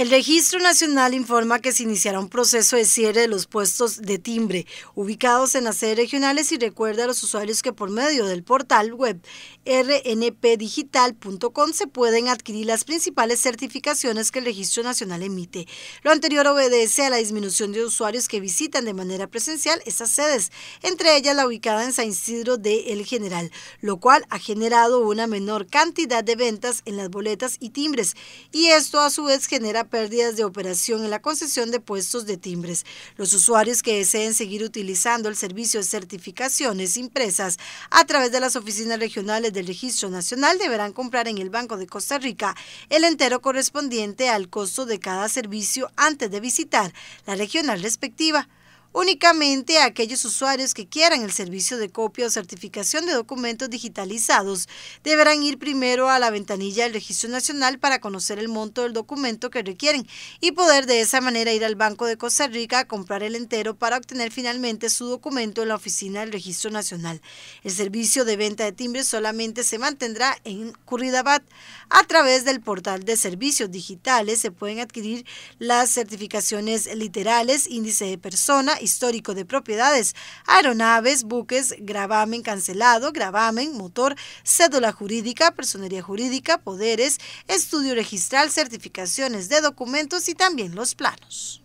El Registro Nacional informa que se iniciará un proceso de cierre de los puestos de timbre ubicados en las sedes regionales y recuerda a los usuarios que por medio del portal web rnpdigital.com se pueden adquirir las principales certificaciones que el Registro Nacional emite. Lo anterior obedece a la disminución de usuarios que visitan de manera presencial esas sedes, entre ellas la ubicada en San Isidro de El General, lo cual ha generado una menor cantidad de ventas en las boletas y timbres y esto a su vez genera pérdidas de operación en la concesión de puestos de timbres. Los usuarios que deseen seguir utilizando el servicio de certificaciones impresas a través de las oficinas regionales del Registro Nacional deberán comprar en el Banco de Costa Rica el entero correspondiente al costo de cada servicio antes de visitar la regional respectiva únicamente aquellos usuarios que quieran el servicio de copia o certificación de documentos digitalizados deberán ir primero a la ventanilla del Registro Nacional para conocer el monto del documento que requieren y poder de esa manera ir al Banco de Costa Rica a comprar el entero para obtener finalmente su documento en la oficina del Registro Nacional. El servicio de venta de timbres solamente se mantendrá en Curridabat. A través del portal de servicios digitales se pueden adquirir las certificaciones literales, índice de persona Histórico de Propiedades, aeronaves, buques, gravamen cancelado, gravamen, motor, cédula jurídica, personería jurídica, poderes, estudio registral, certificaciones de documentos y también los planos.